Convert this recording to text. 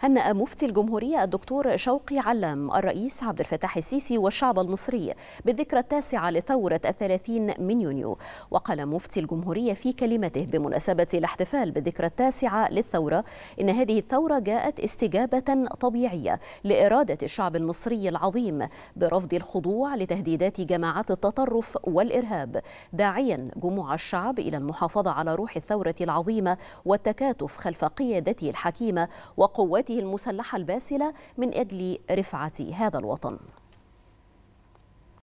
هنأ مفتي الجمهورية الدكتور شوقي علام الرئيس عبد الفتاح السيسي والشعب المصري بالذكرى التاسعة لثورة الثلاثين من يونيو وقال مفتي الجمهورية في كلمته بمناسبة الاحتفال بالذكرى التاسعة للثورة إن هذه الثورة جاءت استجابة طبيعية لإرادة الشعب المصري العظيم برفض الخضوع لتهديدات جماعات التطرف والإرهاب داعيا جموع الشعب إلى المحافظة على روح الثورة العظيمة والتكاتف خلف قيادته الحكيمة وقوات حركته المسلحة الباسلة من أجل رفعة هذا الوطن